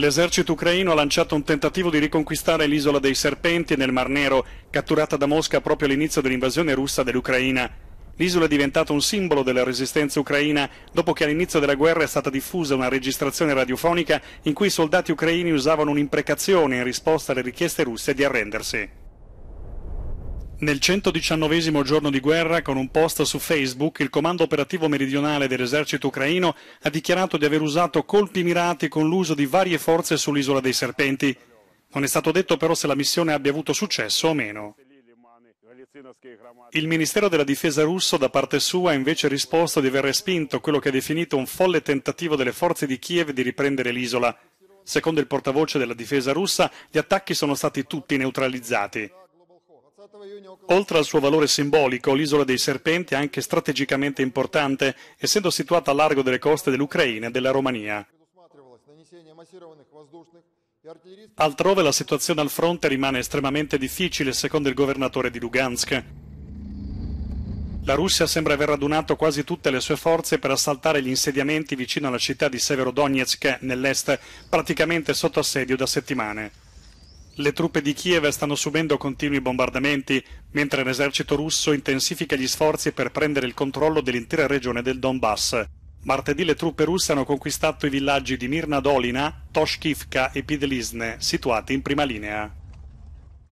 L'esercito ucraino ha lanciato un tentativo di riconquistare l'isola dei Serpenti nel Mar Nero, catturata da Mosca proprio all'inizio dell'invasione russa dell'Ucraina. L'isola è diventata un simbolo della resistenza ucraina dopo che all'inizio della guerra è stata diffusa una registrazione radiofonica in cui i soldati ucraini usavano un'imprecazione in risposta alle richieste russe di arrendersi. Nel 119 giorno di guerra, con un post su Facebook, il Comando Operativo Meridionale dell'esercito ucraino ha dichiarato di aver usato colpi mirati con l'uso di varie forze sull'isola dei Serpenti. Non è stato detto però se la missione abbia avuto successo o meno. Il Ministero della Difesa russo da parte sua ha invece risposto di aver respinto quello che ha definito un folle tentativo delle forze di Kiev di riprendere l'isola. Secondo il portavoce della difesa russa, gli attacchi sono stati tutti neutralizzati. Oltre al suo valore simbolico, l'isola dei Serpenti è anche strategicamente importante, essendo situata a largo delle coste dell'Ucraina e della Romania. Altrove la situazione al fronte rimane estremamente difficile, secondo il governatore di Lugansk. La Russia sembra aver radunato quasi tutte le sue forze per assaltare gli insediamenti vicino alla città di Severodonetsk, nell'est, praticamente sotto assedio da settimane le truppe di Kiev stanno subendo continui bombardamenti, mentre l'esercito russo intensifica gli sforzi per prendere il controllo dell'intera regione del Donbass. Martedì le truppe russe hanno conquistato i villaggi di Mirna Dolina, Toshkivka e Pidlisne, situati in prima linea.